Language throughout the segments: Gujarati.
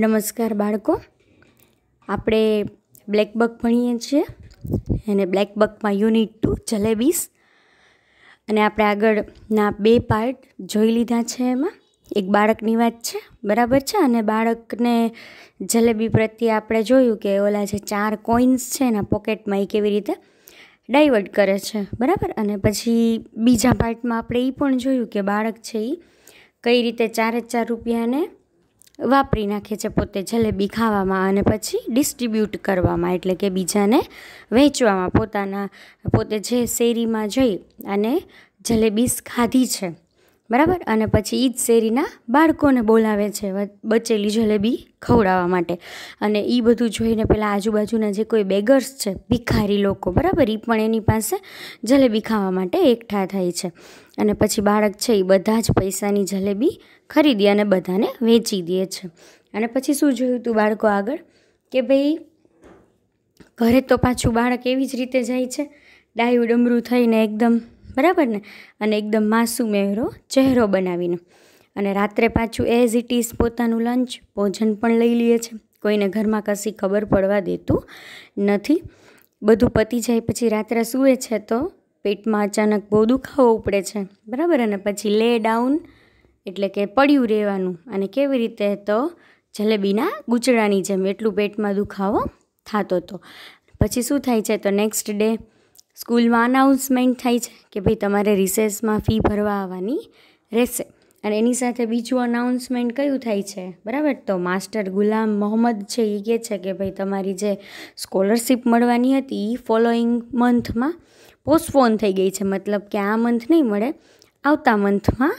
નમસ્કાર બાળકો આપણે બ્લેકબક ભણીએ છીએ અને બ્લેકબકમાં યુનિટ ટુ જલેબીસ અને આપણે આગળના બે પાર્ટ જોઈ લીધા છે એમાં એક બાળકની વાત છે બરાબર છે અને બાળકને જલેબી પ્રત્યે આપણે જોયું કે ઓલા જે ચાર કોઇન્સ છે એના પોકેટમાં એ કેવી રીતે ડાયવર્ટ કરે છે બરાબર અને પછી બીજા પાર્ટમાં આપણે એ પણ જોયું કે બાળક છે એ કઈ રીતે ચારે ચાર રૂપિયાને વાપરી નાખે છે પોતે જલેબી ખાવામાં અને પછી ડિસ્ટ્રીબ્યુટ કરવામાં એટલે કે બીજાને વેચવામાં પોતાના પોતે જે શેરીમાં જઈ અને જલેબીસ ખાધી છે બરાબર અને પછી એ જ શેરીના બાળકોને બોલાવે છે બચેલી જલેબી ખવડાવવા માટે અને એ બધું જોઈને પેલા આજુબાજુના જે કોઈ બેગર્સ છે ભિખારી લોકો બરાબર એ પણ એની પાસે જલેબી ખાવા માટે એકઠા થાય છે અને પછી બાળક છે એ બધા જ પૈસાની જલેબી ખરીદી અને બધાને વેચી દે છે અને પછી શું જોયું તું બાળકો આગળ કે ભાઈ ઘરે તો પાછું બાળક એવી જ રીતે જાય છે ડાયું ડમરું થઈને એકદમ બરાબર ને અને એકદમ માસૂમ એરો ચહેરો બનાવીને અને રાત્રે પાછું એઝ ઇટ ઇઝ પોતાનું લંચ ભોજન પણ લઈ લઈએ છે કોઈને ઘરમાં કશી ખબર પડવા દેતું નથી બધું પતી જાય પછી રાત્રે સૂવે છે તો પેટમાં અચાનક બહુ દુખાવો ઉપડે છે બરાબર અને પછી લે ડાઉન એટલે કે પડ્યું રહેવાનું અને કેવી રીતે તો જલેબીના ગૂંચડાની જેમ એટલું પેટમાં દુખાવો થતો હતો પછી શું થાય છે તો નેક્સ્ટ ડે સ્કૂલમાં અનાઉન્સમેન્ટ થાય છે કે ભાઈ તમારે રિસેસમાં ફી ભરવા આવવાની રહેશે અને એની સાથે બીજું અનાઉન્સમેન્ટ કયું થાય છે બરાબર તો માસ્ટર ગુલામ મોહમ્મદ છે એ કહે છે કે ભાઈ તમારી જે સ્કોલરશિપ મળવાની હતી એ ફોલોઈંગ મંથમાં પોસ્ટફોન થઈ ગઈ છે મતલબ કે આ મંથ નહીં મળે આવતા મંથમાં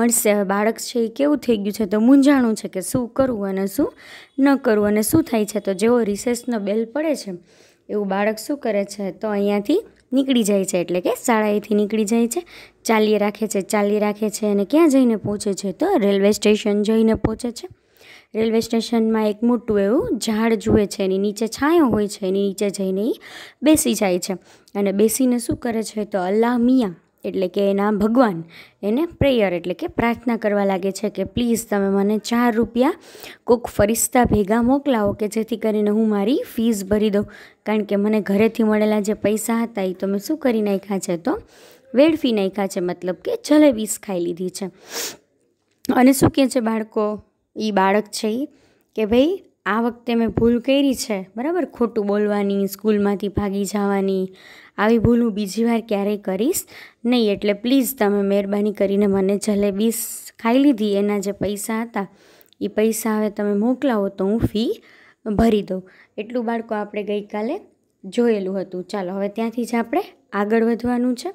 મળશે હવે બાળક છે એ કેવું થઈ ગયું છે તો મૂંઝાણું છે કે શું કરવું અને શું ન કરવું અને શું થાય છે તો જેવો રિસેસનો બેલ પડે છે એવું બાળક શું કરે છે તો અહીંયાથી નીકળી જાય છે એટલે કે શાળાએથી નીકળી જાય છે ચાલીએ રાખે છે ચાલીએ રાખે છે અને ક્યાં જઈને પહોંચે છે તો રેલવે સ્ટેશન જઈને પહોંચે છે રેલવે સ્ટેશનમાં એક મોટું એવું ઝાડ જુએ છે એની નીચે છાંયો હોય છે એની નીચે જઈને એ બેસી જાય છે અને બેસીને શું કરે છે તો અલ્લાહ મિયા એટલે કે એના ભગવાન એને પ્રેયર એટલે કે પ્રાર્થના કરવા લાગે છે કે પ્લીઝ તમે મને ચાર રૂપિયા કોક ફરિસ્તા ભેગા મોકલાવો કે જેથી કરીને હું મારી ફીસ ભરી દઉં કારણ કે મને ઘરેથી મળેલા જે પૈસા હતા એ તો મેં શું કરી નાખ્યા છે તો વેડફી નાખ્યા છે મતલબ કે જલેબીસ ખાઈ લીધી છે અને શું કહે છે બાળકો એ બાળક છે એ કે ભાઈ આ વખતે મેં ભૂલ કરી છે બરાબર ખોટું બોલવાની સ્કૂલમાંથી ભાગી જવાની આવી ભૂલ હું બીજી વાર ક્યારેય કરીશ નહીં એટલે પ્લીઝ તમે મહેરબાની કરીને મને જલેબી ખાઈ લીધી એના જે પૈસા હતા એ પૈસા હવે તમે મોકલાવો તો હું ફી ભરી દઉં એટલું બાળકો આપણે ગઈકાલે જોયેલું હતું ચાલો હવે ત્યાંથી જ આપણે આગળ વધવાનું છે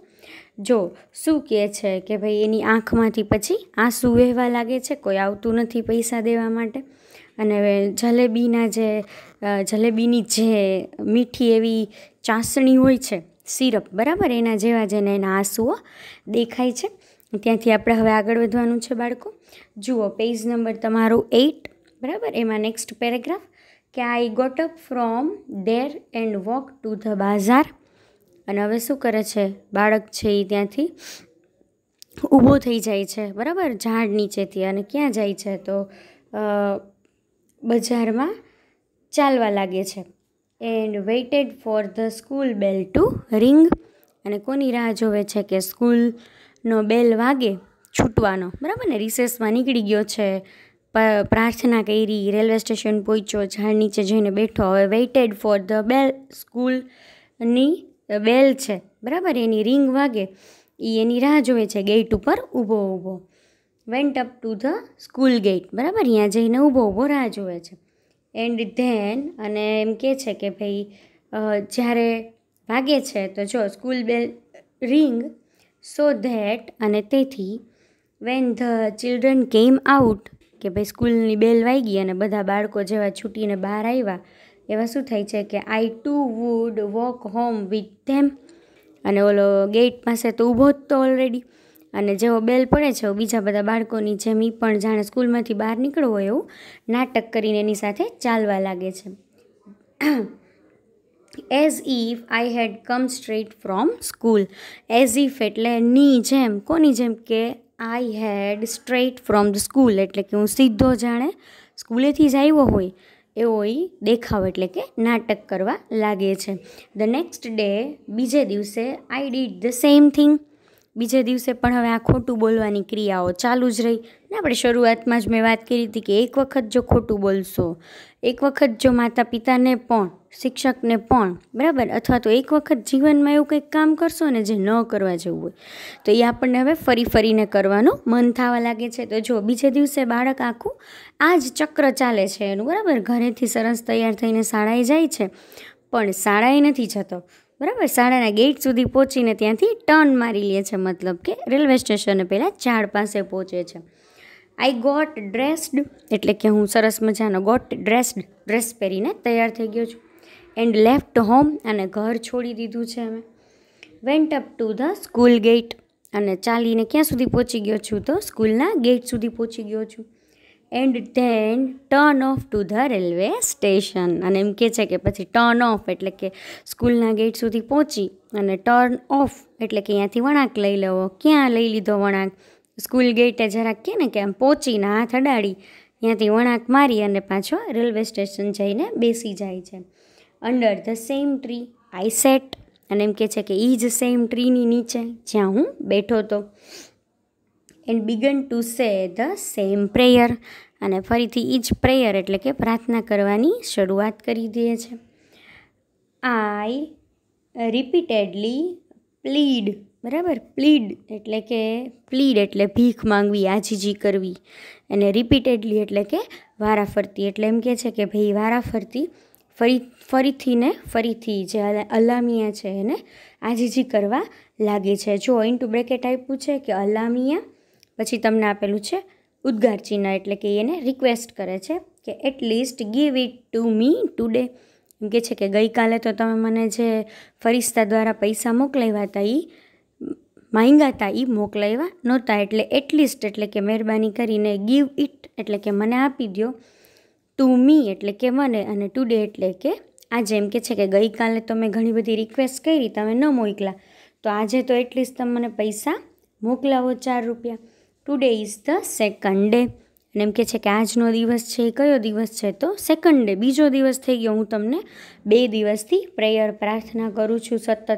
જો શું કહે છે કે ભાઈ એની આંખમાંથી પછી આંસુ વહેવા લાગે છે કોઈ આવતું નથી પૈસા દેવા માટે અને જલેબીના જે જલેબીની જે મીઠી એવી ચાસણી હોય છે સિરપ બરાબર એના જેવા જેને એના આંસુઓ દેખાય છે ત્યાંથી આપણે હવે આગળ વધવાનું છે બાળકો જુઓ પેજ નંબર તમારો એઇટ બરાબર એમાં નેક્સ્ટ પેરેગ્રાફ કે I got up from there and walk to the bazaar અને હવે શું કરે છે બાળક છે એ ત્યાંથી ઊભો થઈ જાય છે બરાબર ઝાડ નીચેથી અને ક્યાં જાય છે તો બજારમાં ચાલવા લાગે છે and waited for the school bell to ring અને કોની રાહ જોવે છે કે સ્કૂલનો બેલ વાગે છૂટવાનો બરાબર ને રિસેસમાં નીકળી ગયો છે પ્રાર્થના કરી રેલવે સ્ટેશન પહોંચ્યો ઝાડ નીચે જઈને બેઠો હવે વેઇટેડ ફોર ધ બેલ સ્કૂલની બેલ છે બરાબર એની રિંગ વાગે એ એની રાહ જોવે છે ગેટ ઉપર ઊભો ઊભો went up to the school gate બરાબર ત્યાં જઈને ઊભો ઊભો રાહ જોવે છે એન્ડ ધેન અને એમ કે છે કે ભાઈ જ્યારે વાગે છે તો જો school bell ring so that અને તેથી when the children came out કે ભાઈ સ્કૂલની બેલ વાગી અને બધા બાળકો જેવા છૂટીને બહાર આવ્યા એવા શું થાય છે કે I to would walk home with them અને ઓલો ગેટ પાસે તો ઊભો જ તો ઓલરેડી અને જેવો બેલ પડે છે બીજા બધા બાળકોની જેમ એ પણ જાણે સ્કૂલમાંથી બહાર હોય એવું નાટક કરીને એની સાથે ચાલવા લાગે છે as if I had come straight from school as if એટલે ની જેમ કોની જેમ કે I had straight from the school એટલે કે હું સીધો જાણે સ્કૂલેથી જ આવ્યો હોય એવો એ દેખાવ એટલે કે નાટક કરવા લાગે છે ધ નેક્સ્ટ ડે બીજે દિવસે I did the same thing બીજે દિવસે પણ હવે આ ખોટું બોલવાની ક્રિયાઓ ચાલુ જ રહી ને આપણે શરૂઆતમાં જ મેં વાત કરી હતી કે એક વખત જો ખોટું બોલશો એક વખત જો માતા પિતાને પણ શિક્ષકને પણ બરાબર અથવા તો એક વખત જીવનમાં એવું કંઈક કામ કરશો ને જે ન કરવા જેવું હોય તો એ આપણને હવે ફરી ફરીને કરવાનું મન થવા લાગે છે તો જો બીજે દિવસે બાળક આખું આ જ ચક્ર ચાલે છે એનું બરાબર ઘરેથી સરસ તૈયાર થઈને શાળાએ જાય છે પણ શાળાએ નથી જતો બરાબર શાળાના ગેટ સુધી પહોંચીને ત્યાંથી ટર્ન મારી લે છે મતલબ કે રેલવે સ્ટેશને પહેલાં ઝાડ પાસે પહોંચે છે આઈ ગોટ ડ્રેસ્ડ એટલે કે હું સરસ મજાનો ગોટ ડ્રેસ્ડ ડ્રેસ પહેરીને તૈયાર થઈ ગયો છું એન્ડ લેફ્ટ હોમ અને ઘર છોડી દીધું છે અમે went up to the school gate અને ચાલીને ક્યાં સુધી પહોંચી ગયો છું તો સ્કૂલના ગેટ સુધી પહોંચી ગયો છું and then turn off to the railway station અને એમ કહે છે કે પછી ટર્ન ઓફ એટલે કે સ્કૂલના ગેટ સુધી પહોંચી અને ટર્ન ઓફ એટલે કે અહીંયાથી વળાંક લઈ લેવો ક્યાં લઈ લીધો વણાંક સ્કૂલ ગેટે જરાક કે ને કે આમ પહોંચીને હાથ અડાડી ત્યાંથી વળાંક મારી અને પાછો રેલવે સ્ટેશન જઈને બેસી જાય છે under the same tree I sat અને એમ કહે છે કે એ જ સેમ ટ્રીની નીચે જ્યાં હું બેઠો હતો and began to say the same prayer અને ફરીથી ઈજ પ્રેયર એટલે કે પ્રાર્થના કરવાની શરૂઆત કરી દે છે આઈ રિપીટેડલી પ્લીડ બરાબર પ્લીડ એટલે કે પ્લીડ એટલે ભીખ માંગવી આજીજી કરવી અને રિપીટેડલી એટલે કે વારાફરતી એટલે એમ કહે છે કે ભાઈ વારાફરતી ફરી ફરીથી ને ફરીથી જે અલામિયા છે એને આજીજી કરવા લાગે છે જો ઇન્ટુ બ્રેકેટ આપ્યું છે કે અલામિયા પછી તમને આપેલું છે ઉદ્ગાર ચિહ્ન એટલે કે એને રિક્વેસ્ટ કરે છે કે at least give it to me today એમ કે છે કે ગઈકાલે તો તમે મને જે ફરિસ્તા દ્વારા પૈસા મોકલાવ્યા હતા એ માંગ્યા હતા એ મોકલાવ્યા નહોતા એટલે એટલીસ્ટ એટલે કે મહેરબાની કરીને ગીવ ઇટ એટલે કે મને આપી દો ટુ મી એટલે કે મને અને ટુડે એટલે કે આજે એમ કે છે કે ગઈકાલે તો મેં ઘણી બધી રિક્વેસ્ટ કરી તમે ન મોકલા તો આજે તો એટલીસ્ટ તમે મને પૈસા મોકલાવો ચાર રૂપિયા today is the second day અને એમ કે છે કે આજનો દિવસ છે એ કયો દિવસ છે તો સેકન્ડ ડે બીજો દિવસ થઈ ગયો હું તમને બે દિવસથી પ્રેયર પ્રાર્થના કરું છું સતત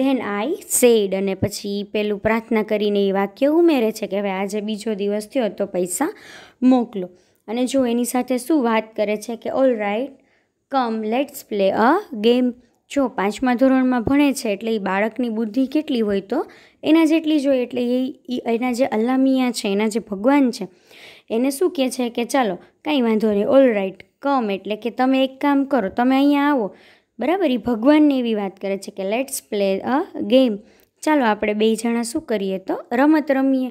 ધેન આઈ સેડ અને પછી પેલું પ્રાર્થના કરીને એ વાક્ય ઉમેરે છે કે હવે આજે બીજો દિવસ થયો તો પૈસા મોકલો અને જો એની સાથે શું વાત કરે છે કે all right come let's play a game જો પાંચમા ધોરણમાં ભણે છે એટલે એ બાળકની બુદ્ધિ કેટલી હોય તો એના જેટલી જોઈએ એટલે એ એના જે અલ્લામિયા છે એના જે ભગવાન છે એને શું કહે છે કે ચાલો કાંઈ વાંધો નહીં ઓલ રાઇટ કમ એટલે કે તમે એક કામ કરો તમે અહીંયા આવો બરાબર એ ભગવાનને એવી વાત કરે છે કે લેટ્સ પ્લે અ ગેમ ચાલો આપણે બે જણા શું કરીએ તો રમત રમીએ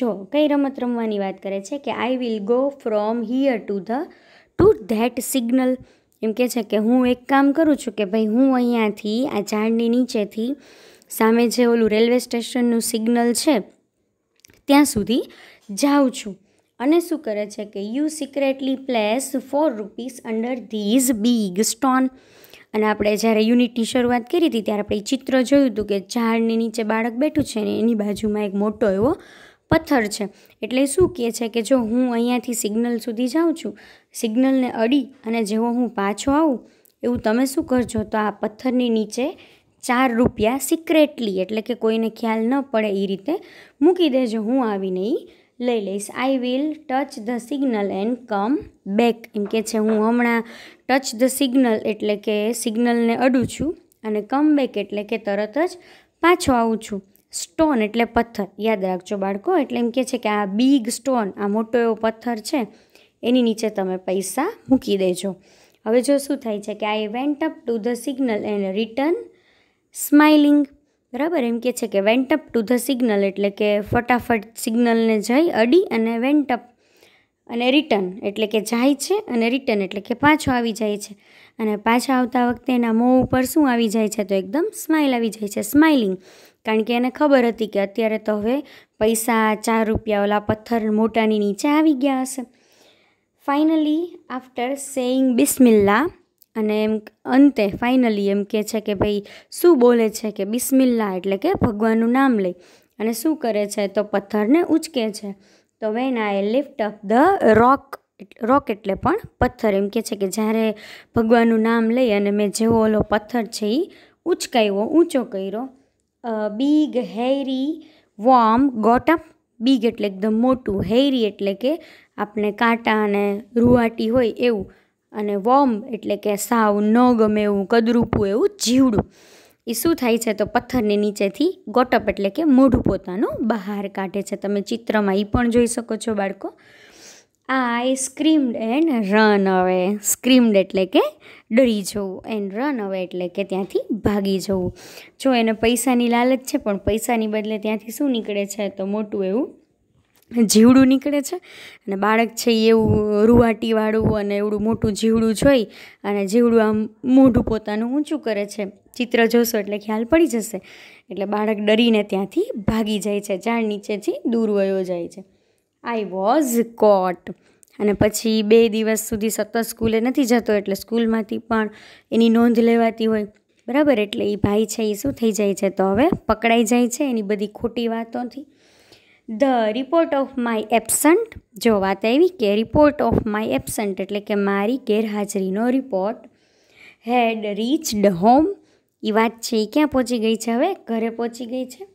જો કઈ રમત રમવાની વાત કરે છે કે I will go from here to the to that signal એમ કે છે કે હું એક કામ કરું છું કે ભાઈ હું અહીંયાથી આ ઝાડની નીચેથી સામે જે ઓલું રેલવે સ્ટેશનનું સિગ્નલ છે ત્યાં સુધી જાઉં છું અને શું કરે છે કે you secretly place four rupees under these big stone અને આપણે જ્યારે યુનિટની શરૂઆત કરી હતી ત્યારે આપણે ચિત્ર જોયું હતું કે ઝાડની નીચે બાળક બેઠું છે ને એની બાજુમાં એક મોટો એવો પથ્થર છે એટલે શું કહે છે કે જો હું અહીંયાથી સિગ્નલ સુધી જાઉં છું સિગ્નલને અડી અને જેવો હું પાછો આવું એવું તમે શું કરજો તો આ પથ્થરની નીચે ચાર રૂપિયા સિક્રેટલી એટલે કે કોઈને ખ્યાલ ન પડે એ રીતે મૂકી દેજો હું આવીને એ લઈ લઈશ I will touch the signal and come back એમ કે છે હું હમણાં ટચ ધ સિગ્નલ એટલે કે સિગ્નલને અડું છું અને કમ બેક એટલે કે તરત જ પાછો આવું છું સ્ટોન એટલે પથ્થર યાદ રાખજો બાળકો એટલે એમ કહે છે કે આ બિગ સ્ટોન આ મોટો એવો પથ્થર છે એની નીચે તમે પૈસા મૂકી દેજો હવે જો શું થાય છે કે I went up to the signal and return smiling બરાબર એમ કે છે કે went up to the signal એટલે કે ફટાફટ સિગ્નલને જઈ અડી અને વેન્ટ અપ અને રિટર્ન એટલે કે જાય છે અને રિટર્ન એટલે કે પાછો આવી જાય છે અને પાછા આવતા વખતે એના મોં ઉપર શું આવી જાય છે તો એકદમ સ્માઇલ આવી જાય છે સ્માઇલિંગ કારણ કે એને ખબર હતી કે અત્યારે તો હવે પૈસા ચાર રૂપિયા ઓલા પથ્થર મોટાની નીચે આવી ગયા હશે ફાઇનલી આફ્ટર સેઈંગ બિસ્મિલ્લા અને એમ અંતે ફાઇનલી એમ કહે છે કે ભાઈ શું બોલે છે કે બિસ્મિલ્લા એટલે કે ભગવાનનું નામ લઈ અને શું કરે છે તો પથ્થરને ઉચકે છે તો when I lift up the rock rock એટલે પણ પથ્થર એમ કહે છે કે જ્યારે ભગવાનનું નામ લઈ અને મેં જેવો ઓલો પથ્થર છે એ ઉચકાવ્યો ઊંચો કર્યો big hairy worm got up big એટલે એકદમ મોટું હેરી એટલે કે આપણે કાંટા અને રૂવાટી હોય એવું અને વોર્મ એટલે કે સાવ ન ગમે એવું કદરૂપું એવું જીવડું એ શું થાય છે તો પથ્થરની નીચેથી ગોટઅપ એટલે કે મોઢું પોતાનું બહાર કાઢે છે તમે ચિત્રમાં એ પણ જોઈ શકો છો બાળકો આઈ સ્ક્રીમ્ડ એન્ડ રન હવે સ્ક્રીમ્ડ એટલે કે ડરી જવું એન્ડ રન હવે એટલે કે ત્યાંથી ભાગી જવું જો એને પૈસાની લાલચ છે પણ પૈસાની બદલે ત્યાંથી શું નીકળે છે તો મોટું એવું જીવડું નીકળે છે અને બાળક છે એ એવું રૂવાટીવાળું અને એવડું મોટું જીવડું જોઈ અને જીવડું આમ મોઢું પોતાનું ઊંચું કરે છે ચિત્ર જોશો એટલે ખ્યાલ પડી જશે એટલે બાળક ડરીને ત્યાંથી ભાગી જાય છે ઝાડ નીચેથી દૂર વયો જાય છે આઈ વોઝ કોટ અને પછી બે દિવસ સુધી સતત સ્કૂલે નથી જતો એટલે સ્કૂલમાંથી પણ એની નોંધ લેવાતી હોય બરાબર એટલે એ ભાઈ છે એ શું થઈ જાય છે તો હવે પકડાઈ જાય છે એની બધી ખોટી વાતોથી the report of my absent જો વાત આવી કે રિપોર્ટ ઓફ માય એબસન્ટ એટલે કે મારી ગેરહાજરીનો રિપોર્ટ હેડ રીચડ હોમ એ વાત છે એ ક્યાં પહોંચી ગઈ છે હવે ઘરે પહોંચી ગઈ છે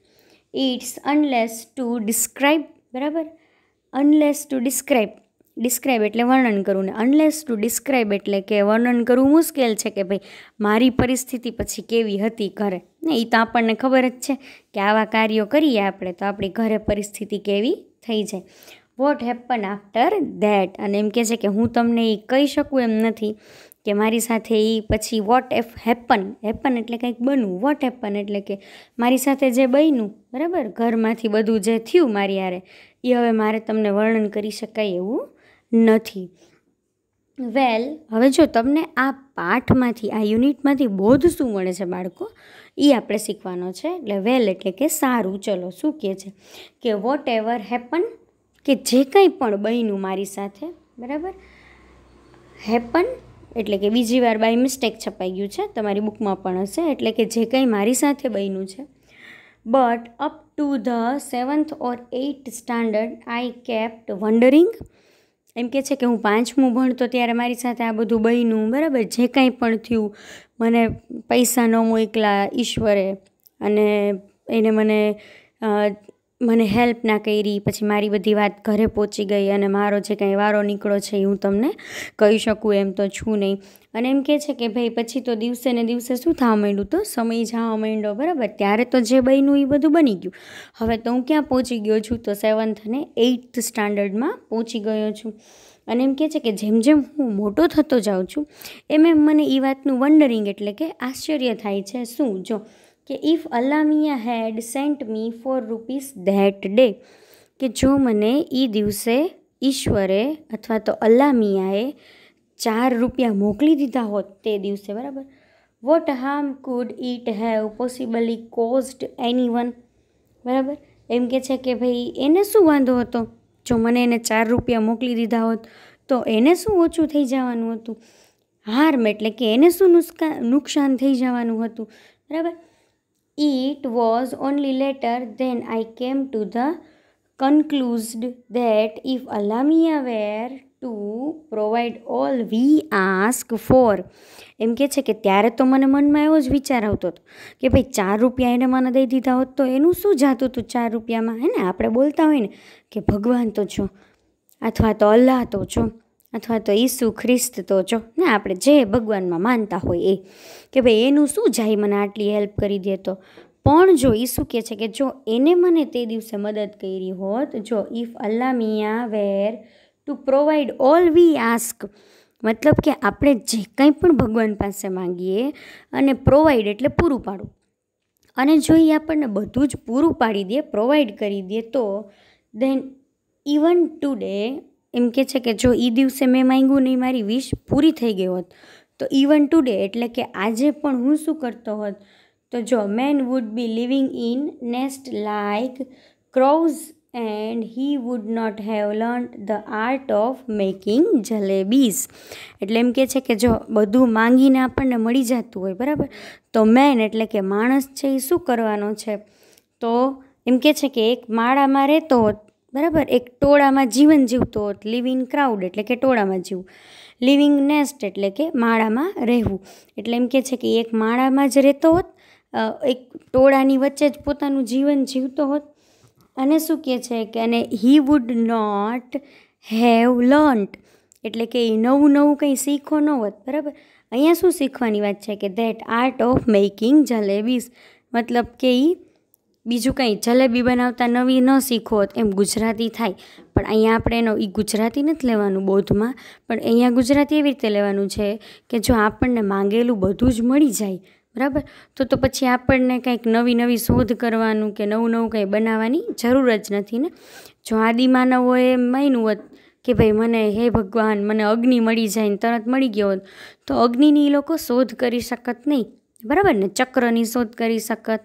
ઇટ્સ અનલેસ ટુ ડિસ્ક્રાઇબ બરાબર અનલેસ ટુ ડિસ્ક્રાઇબ ડિસ્ક્રાઇબ એટલે વર્ણન કરવું ને અનલેસ ટુ ડિસ્ક્રાઇબ એટલે કે વર્ણન કરવું મુશ્કેલ છે કે ભાઈ મારી પરિસ્થિતિ પછી કેવી હતી ઘરે ને એ તો આપણને ખબર જ છે કે આવા કાર્યો કરીએ આપણે તો આપણી ઘરે પરિસ્થિતિ કેવી થઈ જાય વોટ હેપન આફ્ટર ધેટ અને એમ કહે છે કે હું તમને એ કહી શકું એમ નથી કે મારી સાથે એ પછી વોટ એફ હેપન હેપન એટલે કંઈક બનવું વોટ હેપન એટલે કે મારી સાથે જે બન્યું બરાબર ઘરમાંથી બધું જે થયું મારી યારે એ હવે મારે તમને વર્ણન કરી શકાય એવું નથી વેલ હવે જો તમને આ પાઠમાંથી આ યુનિટમાંથી બોધ શું મળે છે બાળકો એ આપણે શીખવાનો છે એટલે વેલ એટલે કે સારું ચલો શું કહે છે કે વોટ એવર હેપન કે જે કંઈ પણ બન્યું મારી સાથે બરાબર હેપન એટલે કે બીજી વાર બાય મિસ્ટેક છપાઈ ગયું છે તમારી બુકમાં પણ હશે એટલે કે જે કંઈ મારી સાથે બન્યું છે but up to the seventh or eighth standard I kept wondering એમ કે છે કે હું પાંચમું ભણતો ત્યારે મારી સાથે આ બધું બન્યું બરાબર જે કાંઈ પણ થયું મને પૈસા ન મોકલા ઈશ્વરે અને એને મને મને હેલ્પ ના કરી પછી મારી બધી વાત ઘરે પહોંચી ગઈ અને મારો જે કંઈ વારો નીકળો છે એ હું તમને કહી શકું એમ તો છું નહીં અને એમ કહે છે કે ભાઈ પછી તો દિવસે ને દિવસે શું થવા માંડ્યું તો સમય જવા માંડ્યો બરાબર ત્યારે તો જે બન્યું એ બધું બની ગયું હવે તો હું ક્યાં પહોંચી ગયો છું તો સેવન્થ અને એઇટ્થ સ્ટાન્ડર્ડમાં પહોંચી ગયો છું અને એમ કહે છે કે જેમ જેમ હું મોટો થતો જાઉં છું એમ એમ મને એ વાતનું વન્ડરિંગ એટલે કે આશ્ચર્ય થાય છે શું જો કે if Alamia had sent me four rupees that day કે જો મને એ દિવસે ઈશ્વરે અથવા તો અલ્લામિયાએ ચાર રૂપિયા મોકલી દીધા હોત તે દિવસે બરાબર what harm could it have possibly caused anyone બરાબર એમ કે છે કે ભાઈ એને શું વાંધો હતો જો મને એને ચાર રૂપિયા મોકલી દીધા હોત તો એને શું ઓછું થઈ જવાનું હતું હાર્મ એટલે કે એને શું નુકસાન નુકસાન થઈ જવાનું હતું બરાબર It was only later than I came to the conclusion that if Alamia were to provide all we ask for એમ કે છે કે ત્યારે તો મને મનમાં એવો જ વિચાર આવતો હતો કે ભાઈ ચાર રૂપિયા એને મને દઈ દીધા હોત તો એનું શું જાતું હતું ચાર રૂપિયામાં હે ને આપણે બોલતા હોય ને કે ભગવાન તો છો અથવા તો અલ્લાહ તો છો અથવા તો ઈસુ ખ્રિસ્ત તો જો ને આપણે જે ભગવાનમાં માનતા હોય એ કે ભાઈ એનું શું જાય મને આટલી હેલ્પ કરી દે તો પણ જો ઈસુ કહે છે કે જો એને મને તે દિવસે મદદ કરી હોત જો if Alla Miya were to provide all we ask મતલબ કે આપણે જે કંઈ પણ ભગવાન પાસે માંગીએ અને પ્રોવાઈડ એટલે પૂરું પાડવું અને જો એ આપણને બધું જ પૂરું પાડી દે પ્રોવાઈડ કરી દે તો દેન ઇવન ટુડે એમ કે છે કે જો એ દિવસે મેં માંગ્યું નહીં મારી વિશ પૂરી થઈ ગઈ હોત તો ઇવન ટુડે એટલે કે આજે પણ હું શું કરતો હોત તો જો man would be living in nest like crows and he would not have learn the art of making jalebis એટલે એમ કે છે કે જો બધું માંગીને આપણને મળી જતું હોય બરાબર તો મેન એટલે કે માણસ છે એ શું કરવાનો છે તો એમ કે છે કે એક માળામાં રહેતો હોત બરાબર એક ટોળામાં જીવન જીવતો હોત લિવિંગ ક્રાઉડ એટલે કે ટોળામાં જીવવું લિવિંગ નેસ્ટ એટલે કે માળામાં રહેવું એટલે એમ કે છે કે એક માળામાં જ રહેતો હોત એક ટોળાની વચ્ચે જ પોતાનું જીવન જીવતો હોત અને શું કહે છે કે અને he would not have learnt એટલે કે એ નવું નવું કંઈ શીખો ન હોત બરાબર અહીંયા શું શીખવાની વાત છે કે that art of making jalebis મતલબ કે એ બીજું કંઈ જલેબી બનાવતા નવી ન શીખો એમ ગુજરાતી થાય પણ અહીંયા આપણે એનો એ ગુજરાતી નથી લેવાનું બોધમાં પણ અહીંયા ગુજરાતી એવી રીતે લેવાનું છે કે જો આપણને માંગેલું બધું જ મળી જાય બરાબર તો તો પછી આપણને કંઈક નવી નવી શોધ કરવાનું કે નવું નવું કંઈ બનાવવાની જરૂર જ નથી ને જો આદિમાનવોએ માન્યું હોત કે ભાઈ મને હે ભગવાન મને અગ્નિ મળી જાય ને તરત મળી ગયો હોત તો અગ્નિની એ લોકો શોધ કરી શકત નહીં બરાબર ને ચક્રની શોધ કરી શકત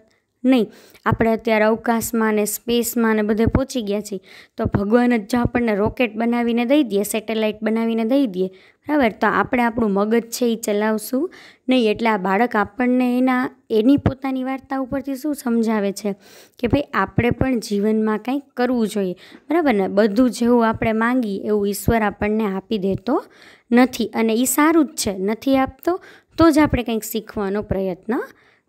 નહીં આપણે અત્યારે અવકાશમાં ને સ્પેસમાં ને બધે પહોંચી ગયા છીએ તો ભગવાન જ જો આપણને રોકેટ બનાવીને દઈ દઈએ સેટેલાઇટ બનાવીને દઈ દઈએ બરાબર તો આપણે આપણું મગજ છે એ ચલાવશું નહીં એટલે આ બાળક આપણને એના એની પોતાની વાર્તા ઉપરથી શું સમજાવે છે કે ભાઈ આપણે પણ જીવનમાં કંઈક કરવું જોઈએ બરાબર ને બધું જેવું આપણે માંગીએ એવું ઈશ્વર આપણને આપી દેતો નથી અને એ સારું જ છે નથી આપતો તો જ આપણે કંઈક શીખવાનો પ્રયત્ન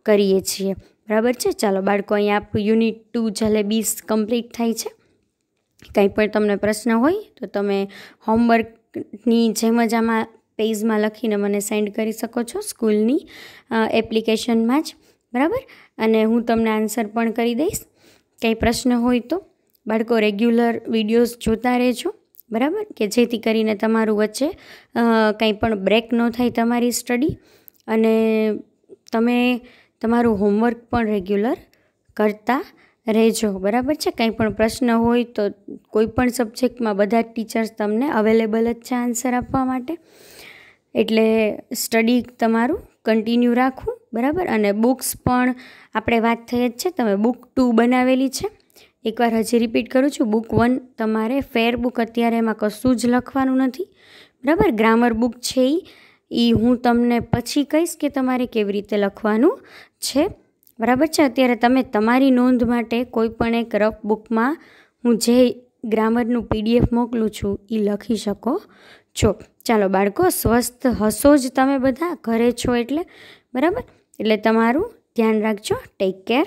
કરીએ છીએ બરાબર છે ચાલો બાળકો અહીંયા આપણું યુનિટ ટુ જલેબીસ કમ્પ્લીટ થાય છે કંઈ પણ તમને પ્રશ્ન હોય તો તમે હોમવર્કની જેમ જ આમાં પેજમાં લખીને મને સેન્ડ કરી શકો છો સ્કૂલની એપ્લિકેશનમાં જ બરાબર અને હું તમને આન્સર પણ કરી દઈશ કંઈ પ્રશ્ન હોય તો બાળકો રેગ્યુલર વિડીયોઝ જોતા રહેજો બરાબર કે જેથી કરીને તમારું વચ્ચે કંઈ પણ બ્રેક ન થાય તમારી સ્ટડી અને તમે તમારું હોમવર્ક પણ રેગ્યુલર કરતા રહેજો બરાબર છે કંઈ પણ પ્રશ્ન હોય તો કોઈ પણ સબ્જેક્ટમાં બધા જ ટીચર્સ તમને અવેલેબલ જ છે આન્સર આપવા માટે એટલે સ્ટડી તમારું કન્ટિન્યુ રાખવું બરાબર અને બુક્સ પણ આપણે વાત થઈ જ છે તમે બુક ટુ બનાવેલી છે એકવાર હજી રિપીટ કરું છું બુક વન તમારે ફેર બુક અત્યારે એમાં કશું જ લખવાનું નથી બરાબર ગ્રામર બુક છે એ એ હું તમને પછી કહીશ કે તમારે કેવી રીતે લખવાનું છે બરાબર છે અત્યારે તમે તમારી નોંધ માટે કોઈ પણ એક રફ બુકમાં હું જે ગ્રામરનું પીડીએફ મોકલું છું એ લખી શકો છો ચાલો બાળકો સ્વસ્થ હશો જ તમે બધા ઘરે છો એટલે બરાબર એટલે તમારું ધ્યાન રાખજો ટેક કેર